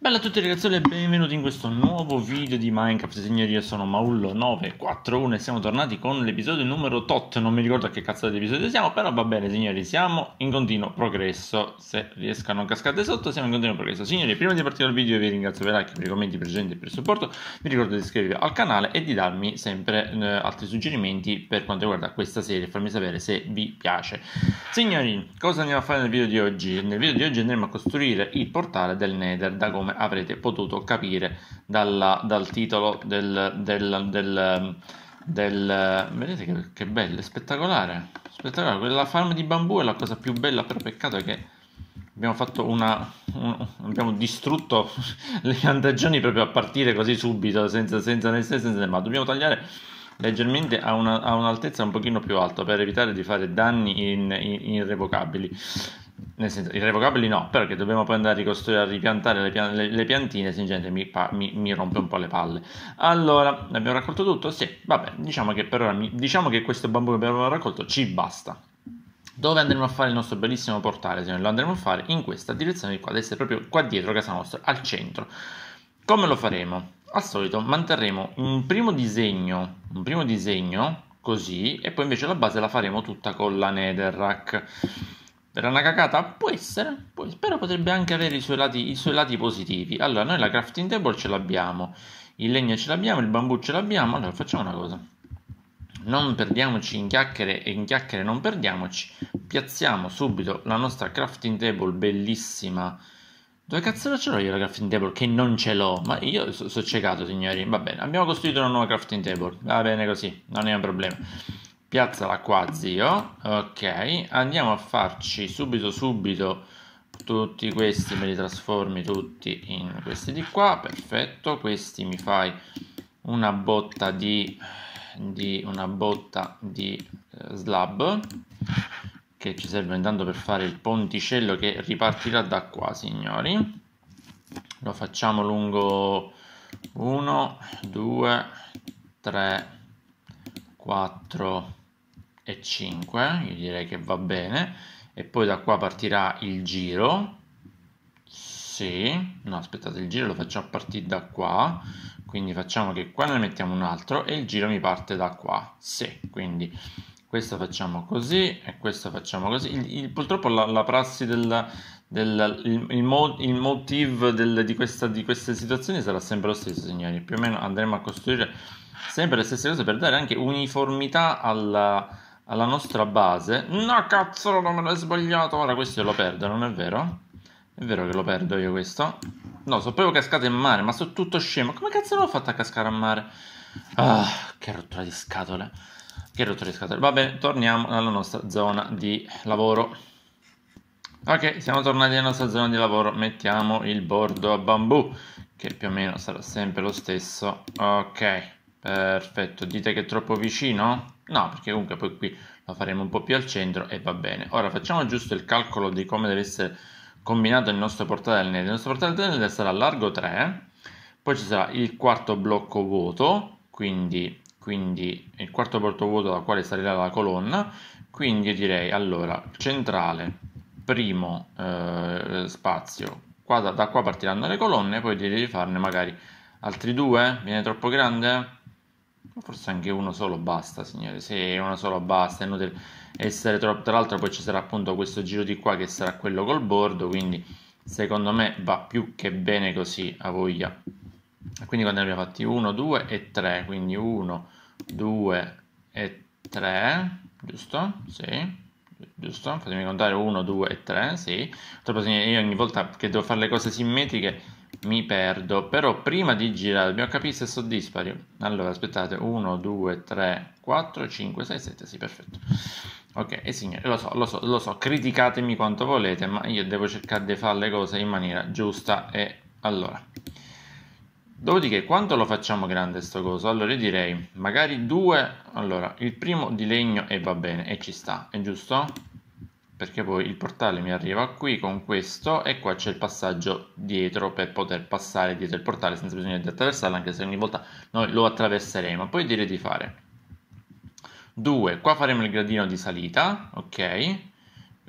Bella a tutti ragazzi e benvenuti in questo nuovo video di Minecraft Signori io sono Maullo941 e siamo tornati con l'episodio numero tot, non mi ricordo a che cazzo di episodio siamo, però va bene signori, siamo in continuo progresso, se riesco a non cascate sotto siamo in continuo progresso. Signori, prima di partire dal video vi ringrazio per i like, per i commenti, per i presenti e per il supporto, vi ricordo di iscrivervi al canale e di darmi sempre eh, altri suggerimenti per quanto riguarda questa serie, Fammi sapere se vi piace. Signori, cosa andiamo a fare nel video di oggi? Nel video di oggi andremo a costruire il portale del Nether da come avrete potuto capire dalla, dal titolo del, del, del, del vedete che, che bello, è spettacolare, spettacolare, quella farm di bambù è la cosa più bella, però peccato è che abbiamo fatto una un, abbiamo distrutto le piantagioni proprio a partire così subito senza, senza né se senza ma dobbiamo tagliare leggermente a, una, a, un'altezza un pochino più alta per evitare di fare danni in, in, irrevocabili nel senso, irrevocabili no, perché dobbiamo poi andare a ricostruire, a ripiantare le, pian- le, le piantine, sinceramente mi, pa- mi, mi, rompe un po' le palle. Allora, abbiamo raccolto tutto? Sì, vabbè, diciamo che per ora, mi, diciamo che questo bambù che abbiamo raccolto ci basta. Dove andremo a fare il nostro bellissimo portale? Se non lo andremo a fare in questa direzione di qua, adesso è proprio qua dietro casa nostra, al centro. Come lo faremo? Al solito manterremo un primo disegno, un primo disegno così, e poi invece la base la faremo tutta con la netherrack era una cacata? Può essere, può, però potrebbe anche avere i suoi, lati, i suoi lati positivi. Allora, noi la crafting table ce l'abbiamo, il legno ce l'abbiamo, il bambù ce l'abbiamo. Allora, facciamo una cosa. Non perdiamoci in chiacchiere e in chiacchiere non perdiamoci. Piazziamo subito la nostra crafting table bellissima. Dove cazzo ce l'ho io la crafting table? Che non ce l'ho. Ma io sono so ciecato, signori. Va bene, abbiamo costruito una nuova crafting table. Va bene così, non è un problema piazzala qua zio ok andiamo a farci subito subito tutti questi me li trasformi tutti in questi di qua perfetto questi mi fai una botta di, di una botta di eh, slab che ci serve intanto per fare il ponticello che ripartirà da qua signori lo facciamo lungo 1 2 3 4 e 5, io direi che va bene, e poi da qua partirà il giro, sì, no aspettate il giro lo facciamo partire da qua, quindi facciamo che qua ne mettiamo un altro e il giro mi parte da qua, sì, quindi questo facciamo così e questo facciamo così, il, il, purtroppo la, la prassi del, del il, il, mo, il motive del, di, questa, di queste situazioni sarà sempre lo stesso signori, più o meno andremo a costruire sempre le stesse cose per dare anche uniformità alla alla nostra base. No, cazzo, non me l'hai sbagliato. Ora questo lo perdo, non è vero? È vero che lo perdo io questo? No, sono proprio cascato in mare, ma sono tutto scemo. Come cazzo l'ho fatta a cascare a mare? Ah, che rottura di scatole. Che rottura di scatole. Vabbè, torniamo alla nostra zona di lavoro. Ok, siamo tornati nella nostra zona di lavoro. Mettiamo il bordo a bambù, che più o meno sarà sempre lo stesso. Ok, perfetto. Dite che è troppo vicino? No, perché comunque poi qui la faremo un po' più al centro e va bene. Ora facciamo giusto il calcolo di come deve essere combinato il nostro portatile nel. Il nostro del nel sarà largo 3, poi ci sarà il quarto blocco vuoto, quindi, quindi il quarto blocco vuoto da quale salirà la colonna, quindi direi allora centrale, primo eh, spazio, qua da, da qua partiranno le colonne, poi direi di farne magari altri due, viene troppo grande? Forse anche uno solo basta, signore. Sì, uno solo basta. È inutile essere troppo. Tra l'altro, poi ci sarà appunto questo giro di qua che sarà quello col bordo. Quindi, secondo me, va più che bene così a voglia. Quindi, quando ne abbiamo fatti 1, 2 e 3. Quindi 1, 2 e 3, giusto? Sì giusto? Fatemi contare 1, 2 e 3, sì. Io ogni volta che devo fare le cose simmetriche mi perdo, però prima di girare dobbiamo capire se sono dispari. Allora, aspettate, 1, 2, 3, 4, 5, 6, 7, sì, perfetto. Ok, e signore, lo so, lo so, lo so, criticatemi quanto volete, ma io devo cercare di fare le cose in maniera giusta e allora... Dopodiché, quanto lo facciamo grande sto coso? Allora io direi magari due. Allora, il primo di legno e va bene, e ci sta, è giusto? Perché poi il portale mi arriva qui con questo e qua c'è il passaggio dietro per poter passare dietro il portale senza bisogno di attraversarlo, anche se ogni volta noi lo attraverseremo. Poi direi di fare Due, qua faremo il gradino di salita, ok?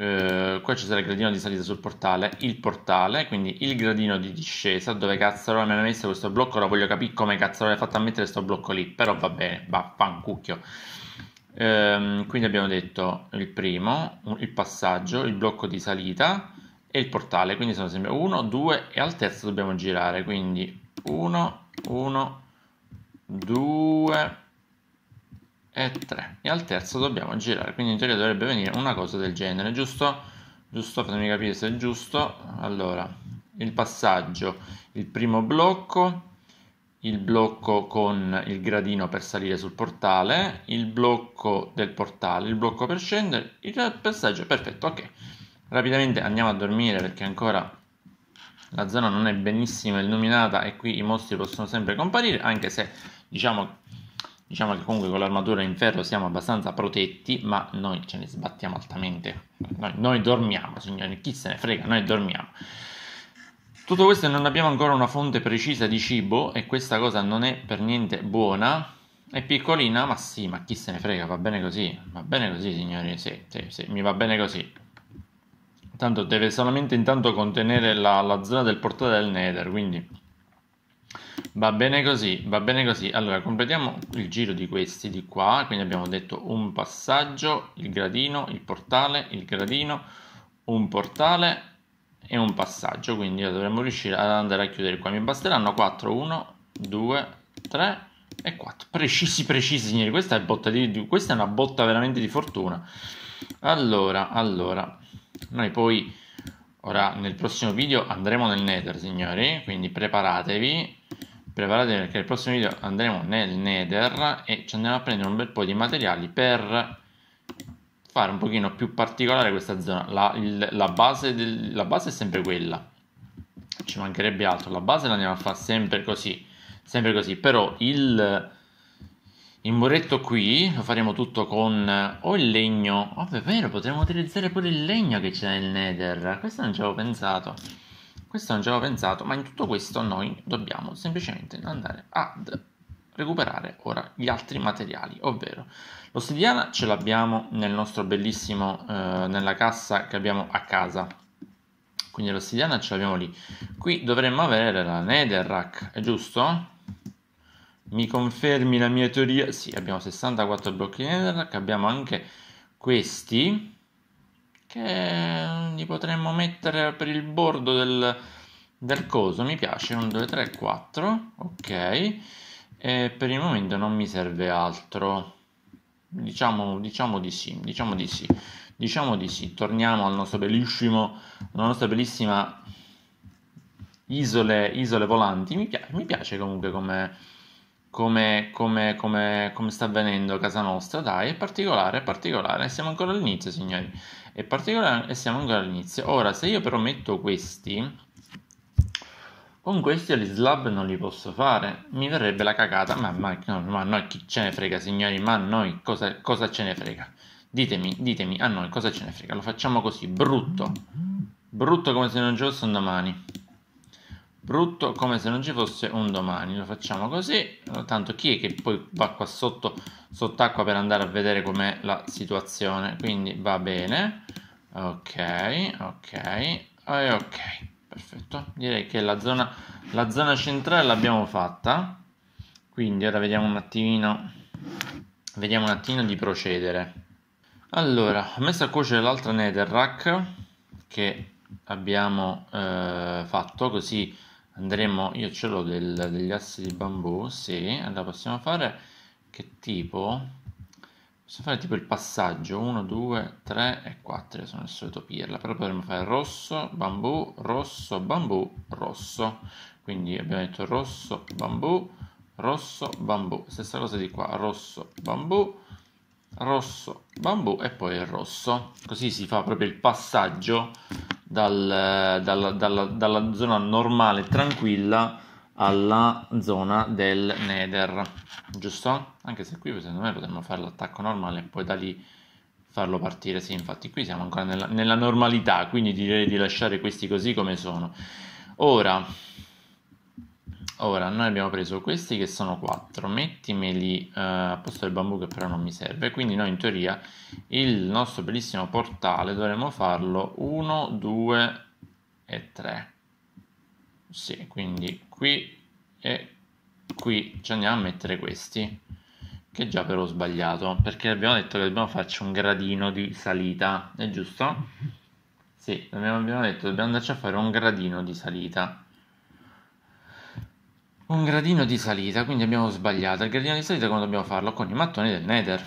eh, qua ci sarà il gradino di salita sul portale, il portale, quindi il gradino di discesa, dove cazzarola mi hanno messo questo blocco, ora voglio capire come cazzarola è fatto a mettere questo blocco lì, però va bene, va, Ehm, quindi abbiamo detto il primo, il passaggio, il blocco di salita e il portale, quindi sono sempre 1, 2 e al terzo dobbiamo girare, quindi 1, 1, 2, e 3 e al terzo dobbiamo girare quindi in teoria dovrebbe venire una cosa del genere giusto? giusto? fatemi capire se è giusto allora il passaggio il primo blocco il blocco con il gradino per salire sul portale il blocco del portale il blocco per scendere il passaggio perfetto ok rapidamente andiamo a dormire perché ancora la zona non è benissimo illuminata e qui i mostri possono sempre comparire anche se diciamo diciamo che comunque con l'armatura in ferro siamo abbastanza protetti, ma noi ce ne sbattiamo altamente. Noi, noi dormiamo, signori, chi se ne frega, noi dormiamo. Tutto questo non abbiamo ancora una fonte precisa di cibo e questa cosa non è per niente buona. È piccolina, ma sì, ma chi se ne frega, va bene così, va bene così signori, sì, sì, sì, mi va bene così. Tanto deve solamente intanto contenere la, la zona del portale del Nether, quindi Va bene così, va bene così. Allora, completiamo il giro di questi di qua, quindi abbiamo detto un passaggio, il gradino, il portale, il gradino, un portale e un passaggio, quindi dovremmo riuscire ad andare a chiudere qua. Mi basteranno 4, 1, 2, 3 e 4. Precisi, precisi, signori, questa è, botta di, questa è una botta veramente di fortuna. Allora, allora, noi poi... Ora nel prossimo video andremo nel Nether signori, quindi preparatevi preparatevi perché nel prossimo video andremo nel nether e ci andremo a prendere un bel po' di materiali per fare un pochino più particolare questa zona la, il, la, base, del, la base è sempre quella ci mancherebbe altro la base la andiamo a fare sempre così sempre così però il, il muretto qui lo faremo tutto con o il legno oh, è vero potremmo utilizzare pure il legno che c'è nel nether questo non ci avevo pensato questo non ci avevo pensato, ma in tutto questo noi dobbiamo semplicemente andare ad recuperare ora gli altri materiali, ovvero l'ossidiana ce l'abbiamo nel nostro bellissimo, eh, nella cassa che abbiamo a casa, quindi l'ossidiana ce l'abbiamo lì. Qui dovremmo avere la netherrack, è giusto? Mi confermi la mia teoria? Sì, abbiamo 64 blocchi netherrack, abbiamo anche questi, che mm, li potremmo mettere per il bordo del, del coso mi piace 1 2 3 4 ok e per il momento non mi serve altro diciamo, diciamo di sì diciamo di sì diciamo di sì torniamo al nostro bellissimo alla nostra bellissima isole, isole volanti mi piace, mi piace comunque come come, come, come, come, sta avvenendo a casa nostra, dai, è particolare, è particolare, siamo ancora all'inizio, signori, è particolare e siamo ancora all'inizio. Ora, se io però metto questi, con questi gli slab non li posso fare, mi verrebbe la cagata, ma, ma, ma noi chi ce ne frega, signori, ma noi cosa, cosa ce ne frega? Ditemi, ditemi, a noi cosa ce ne frega, lo facciamo così, brutto, brutto come se non ci fosse domani brutto come se non ci fosse un domani lo facciamo così tanto chi è che poi va qua sotto sott'acqua per andare a vedere com'è la situazione quindi va bene ok ok ok perfetto direi che la zona, la zona centrale l'abbiamo fatta quindi ora vediamo un attimino vediamo un attimino di procedere allora ho messo a cuocere l'altra netherrack che abbiamo eh, fatto così andremo io ce l'ho degli assi di bambù sì allora possiamo fare che tipo possiamo fare tipo il passaggio 1 2 3 e 4 sono il solito pirla però potremmo fare rosso bambù rosso bambù rosso quindi abbiamo detto rosso bambù rosso bambù stessa cosa di qua rosso bambù rosso bambù e poi il rosso così si fa proprio il passaggio dal, dalla, dalla, dalla zona normale tranquilla alla zona del nether giusto? anche se qui secondo me potremmo fare l'attacco normale e poi da lì farlo partire sì infatti qui siamo ancora nella, nella normalità quindi direi di lasciare questi così come sono ora Ora, noi abbiamo preso questi che sono 4, mettimeli eh, a posto del bambù che però non mi serve, quindi noi in teoria il nostro bellissimo portale dovremmo farlo 1, 2 e 3. Sì, quindi qui e qui ci andiamo a mettere questi, che già però ho sbagliato, perché abbiamo detto che dobbiamo farci un gradino di salita, è giusto? Sì, abbiamo detto che dobbiamo andarci a fare un gradino di salita un gradino di salita, quindi abbiamo sbagliato. Il gradino di salita come dobbiamo farlo? Con i mattoni del Nether.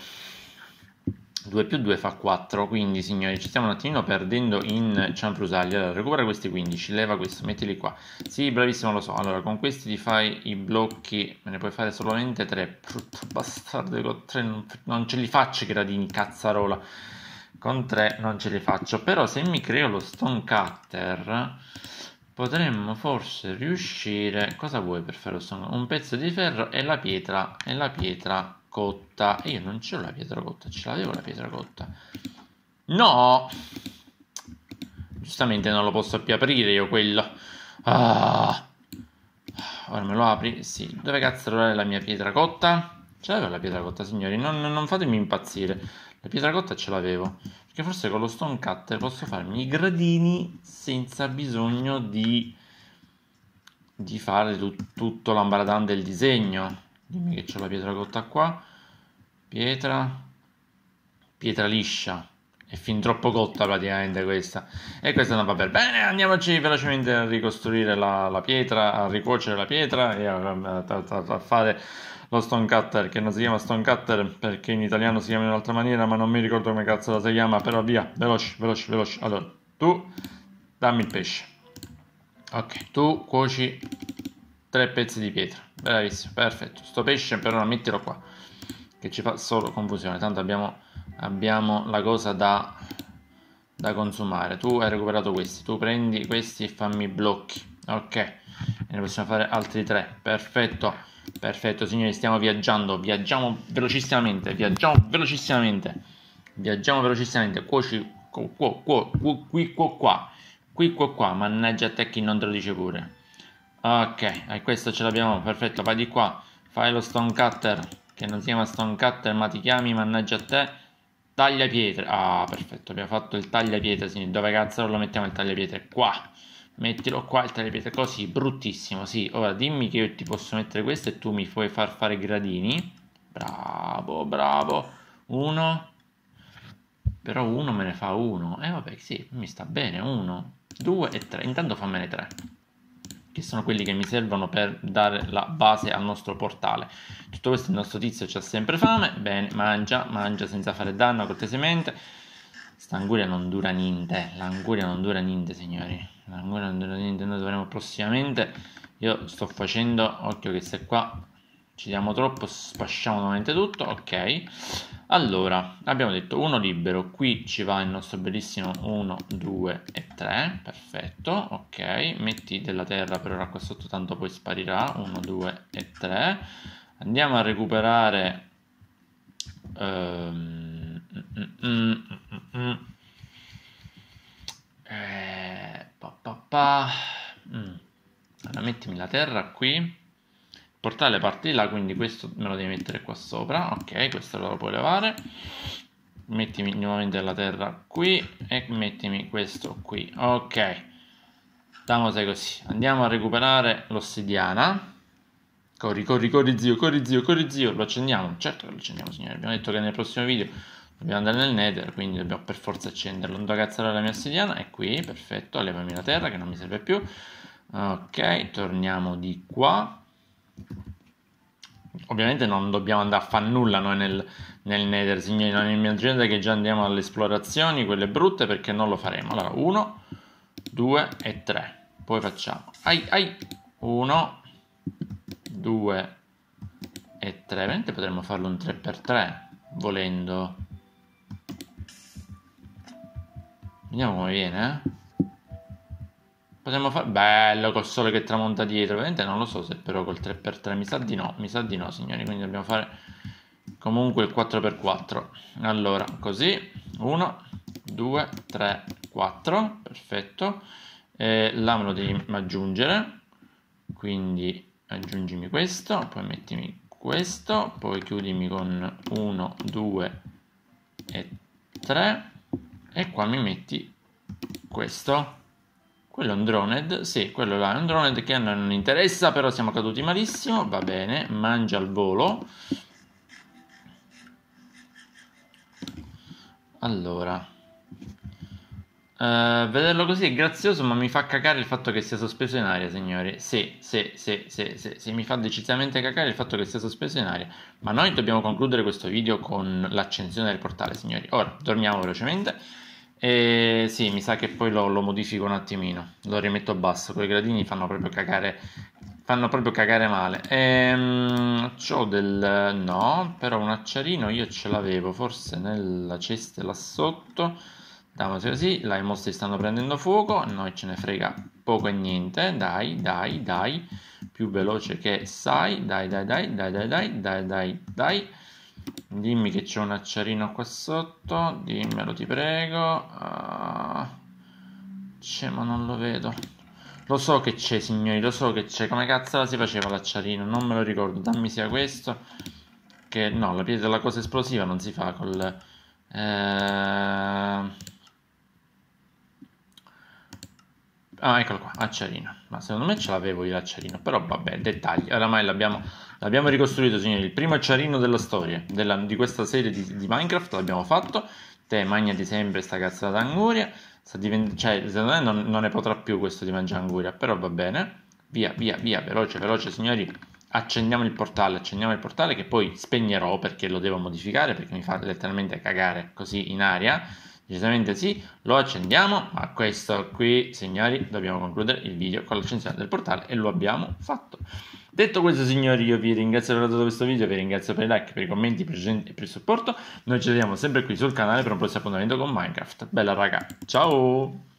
2 più 2 fa 4, quindi signori ci stiamo un attimino perdendo in cianfrusaglia. Allora, recupera questi 15, leva questo, mettili qua. Sì, bravissimo, lo so. Allora, con questi ti fai i blocchi, me ne puoi fare solamente 3. Brutto bastardo, con 3 non, ce li faccio i gradini, cazzarola. Con 3 non ce li faccio, però se mi creo lo stone cutter Potremmo forse riuscire... Cosa vuoi per fare lo stone? Un pezzo di ferro e la pietra, e la pietra cotta. E io non ce l'ho la pietra cotta, ce l'avevo la pietra cotta. No! Giustamente non lo posso più aprire io quello. Ah. Ora me lo apri? Sì. Dove cazzo è la mia pietra cotta? Ce l'avevo la pietra cotta, signori. Non, non fatemi impazzire. La pietra cotta ce l'avevo. Perché forse con lo stone cutter posso farmi i gradini senza bisogno di, di fare tu, tutto l'ambaradan del disegno. Dimmi che c'è la pietra cotta qua. Pietra. Pietra liscia. È fin troppo cotta praticamente questa. E questa non va per bene. Andiamoci velocemente a ricostruire la, la pietra, a ricuocere la pietra e a, a, a, a fare lo Stone Cutter, che non si chiama Stone Cutter perché in italiano si chiama in un'altra maniera, ma non mi ricordo come cazzo la si chiama, però via, veloce, veloce, veloce. Allora, tu dammi il pesce. Ok, tu cuoci tre pezzi di pietra. Bravissimo, perfetto. Sto pesce però mettilo qua, che ci fa solo confusione, tanto abbiamo, abbiamo la cosa da, da consumare. Tu hai recuperato questi, tu prendi questi e fammi blocchi. Ok, e ne possiamo fare altri tre, perfetto. Perfetto, signori, stiamo viaggiando, viaggiamo velocissimamente, viaggiamo velocissimamente, viaggiamo velocissimamente, cuoci, cuo, cuo, cuo, cuo, qui, cuo, qua, qui, cuo, qua, mannaggia te chi non te lo dice pure. Ok, e questo ce l'abbiamo, perfetto, vai di qua, fai lo stone cutter, che non si chiama stone cutter, ma ti chiami, mannaggia te, taglia pietre, ah, perfetto, abbiamo fatto il taglia pietre, signori, dove cazzo lo mettiamo il taglia pietre? Qua! Mettilo qua il telepiede così, bruttissimo, sì. Ora dimmi che io ti posso mettere questo e tu mi puoi far fare gradini. Bravo, bravo. Uno. Però uno me ne fa uno. E eh, vabbè, sì, mi sta bene. Uno, due e tre. Intanto fammene tre. Che sono quelli che mi servono per dare la base al nostro portale. Tutto questo il nostro tizio c'ha sempre fame. Bene, mangia, mangia senza fare danno cortesemente. Sta anguria non dura niente. L'anguria non dura niente, signori ancora non lo dovremo prossimamente io sto facendo occhio che se qua ci diamo troppo spasciamo nuovamente tutto ok allora abbiamo detto uno libero qui ci va il nostro bellissimo 1 2 e 3 perfetto ok metti della terra per ora qua sotto tanto poi sparirà 1 2 e 3 andiamo a recuperare um, mm, mm, mm, eh, mappa. Mm. Allora, mettimi la terra qui. Il portale parte di là, quindi questo me lo devi mettere qua sopra. Ok, questo lo puoi levare. Mettimi nuovamente la terra qui e mettimi questo qui. Ok. Stiamo così. Andiamo a recuperare l'ossidiana. Corri, corri, corri zio, corri zio, corri zio. Lo accendiamo? Certo che lo accendiamo, signore. Abbiamo detto che nel prossimo video Dobbiamo andare nel nether, quindi dobbiamo per forza accenderlo. Andrò a cazzare la mia ossidiana, è qui, perfetto. Levami la terra che non mi serve più. Ok, torniamo di qua. Ovviamente non dobbiamo andare a fare nulla noi nel, nel nether, signori. Non immaginate che già andiamo alle esplorazioni, quelle brutte, perché non lo faremo. Allora, uno, due e tre. Poi facciamo... Ai, ai! Uno, due e tre. Ovviamente potremmo farlo un 3x3, volendo... Vediamo come viene, eh. Potremmo fare... Bello, col sole che tramonta dietro. Ovviamente non lo so se però col 3x3. Mi sa di no, mi sa di no, signori. Quindi dobbiamo fare comunque il 4x4. Allora, così. 1, 2, 3, 4. Perfetto. E là me lo devi aggiungere. Quindi aggiungimi questo, poi mettimi questo, poi chiudimi con 1, 2 e 3 e qua mi metti questo quello è un droned, sì, quello là è un droned che a noi non interessa, però siamo caduti malissimo, va bene, mangia al volo. Allora, eh, vederlo così è grazioso, ma mi fa cagare il fatto che sia sospeso in aria, signori. Sì, sì, sì, sì, sì, sì, mi fa decisamente cagare il fatto che sia sospeso in aria. Ma noi dobbiamo concludere questo video con l'accensione del portale, signori. Ora, torniamo velocemente. E sì, mi sa che poi lo, lo modifico un attimino, lo rimetto a basso, quei gradini fanno proprio cagare, fanno proprio cagare male. Ehm, c'ho del... no, però un acciarino io ce l'avevo, forse nella cesta là sotto Davasi così, là i mostri stanno prendendo fuoco, a noi ce ne frega poco e niente, dai, dai, dai, più veloce che sai, dai, dai, dai, dai, dai, dai, dai, dai, dai. Dimmi che c'è un acciarino qua sotto, dimmelo ti prego. Uh, c'è ma non lo vedo. Lo so che c'è signori, lo so che c'è, come cazzo si faceva l'acciarino, non me lo ricordo, dammi sia questo. Che no, la pietra della cosa esplosiva non si fa col... Eh... Ah, eccolo qua, acciarino. Ma secondo me ce l'avevo io l'acciarino, però vabbè, dettagli. Oramai l'abbiamo, l'abbiamo ricostruito, signori. Il primo acciarino della storia, della, di questa serie di, di Minecraft, l'abbiamo fatto. Te magnati sempre sta cazzata d'anguria. Sta divent- cioè, secondo me non, non, ne potrà più questo di mangiare anguria, però va bene. Via, via, via, veloce, veloce, signori. Accendiamo il portale, accendiamo il portale che poi spegnerò perché lo devo modificare, perché mi fa letteralmente cagare così in aria decisamente sì, lo accendiamo, ma questo qui, signori, dobbiamo concludere il video con l'accensione del portale e lo abbiamo fatto. Detto questo signori io vi ringrazio per aver dato questo video, vi ringrazio per i like, per i commenti, per il, per il supporto, noi ci vediamo sempre qui sul canale per un prossimo appuntamento con Minecraft, bella raga, ciao!